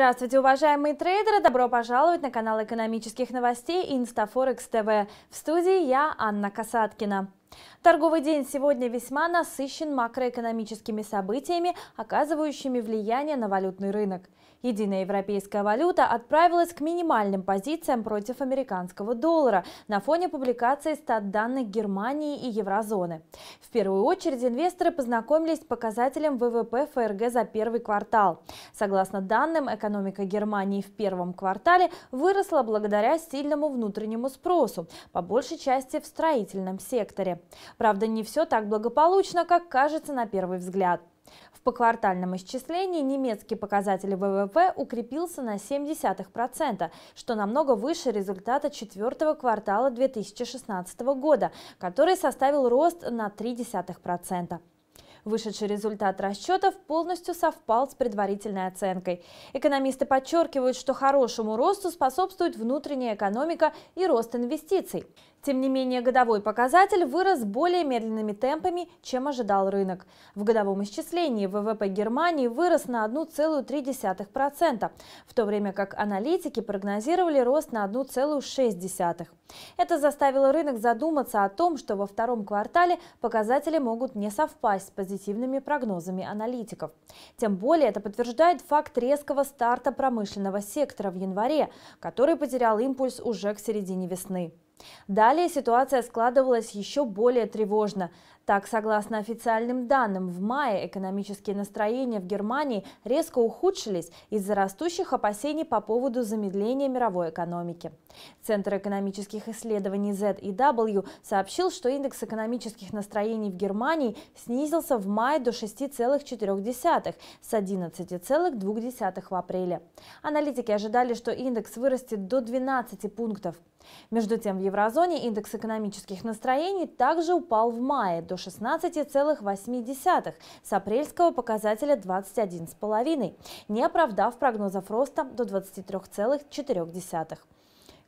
Здравствуйте, уважаемые трейдеры! Добро пожаловать на канал экономических новостей InstaForex TV. В студии я, Анна Касаткина. Торговый день сегодня весьма насыщен макроэкономическими событиями, оказывающими влияние на валютный рынок. Единая европейская валюта отправилась к минимальным позициям против американского доллара на фоне публикации стат-данных Германии и еврозоны. В первую очередь инвесторы познакомились с показателем ВВП ФРГ за первый квартал. Согласно данным, экономика Германии в первом квартале выросла благодаря сильному внутреннему спросу, по большей части в строительном секторе. Правда, не все так благополучно, как кажется на первый взгляд. В поквартальном исчислении немецкий показатель ВВП укрепился на 0,7%, что намного выше результата четвертого квартала 2016 года, который составил рост на 0,3%. Вышедший результат расчетов полностью совпал с предварительной оценкой. Экономисты подчеркивают, что хорошему росту способствует внутренняя экономика и рост инвестиций. Тем не менее, годовой показатель вырос более медленными темпами, чем ожидал рынок. В годовом исчислении ВВП Германии вырос на 1,3%, в то время как аналитики прогнозировали рост на 1,6%. Это заставило рынок задуматься о том, что во втором квартале показатели могут не совпасть с позицией позитивными прогнозами аналитиков. Тем более это подтверждает факт резкого старта промышленного сектора в январе, который потерял импульс уже к середине весны. Далее ситуация складывалась еще более тревожно. Так, согласно официальным данным, в мае экономические настроения в Германии резко ухудшились из-за растущих опасений по поводу замедления мировой экономики. Центр экономических исследований ZEW сообщил, что индекс экономических настроений в Германии снизился в мае до 6,4 с 11,2 в апреле. Аналитики ожидали, что индекс вырастет до 12 пунктов – между тем, в еврозоне индекс экономических настроений также упал в мае до 16,8 с апрельского показателя 21,5, не оправдав прогнозов роста до 23,4.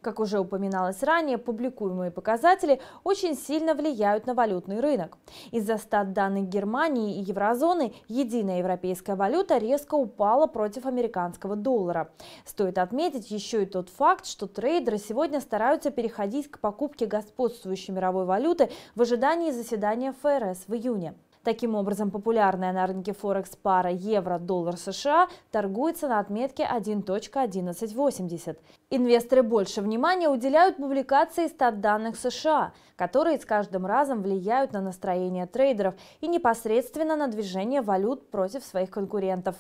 Как уже упоминалось ранее, публикуемые показатели очень сильно влияют на валютный рынок. Из-за стат данных Германии и еврозоны единая европейская валюта резко упала против американского доллара. Стоит отметить еще и тот факт, что трейдеры сегодня стараются переходить к покупке господствующей мировой валюты в ожидании заседания ФРС в июне. Таким образом, популярная на рынке Форекс пара евро-доллар США торгуется на отметке 1.1180. Инвесторы больше внимания уделяют публикации стат-данных США, которые с каждым разом влияют на настроение трейдеров и непосредственно на движение валют против своих конкурентов.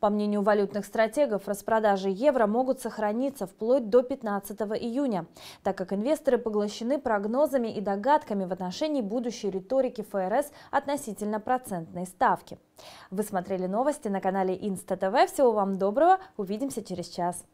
По мнению валютных стратегов, распродажи евро могут сохраниться вплоть до 15 июня, так как инвесторы поглощены прогнозами и догадками в отношении будущей риторики ФРС относительно процентной ставки. Вы смотрели новости на канале Инста ТВ. Всего вам доброго. Увидимся через час.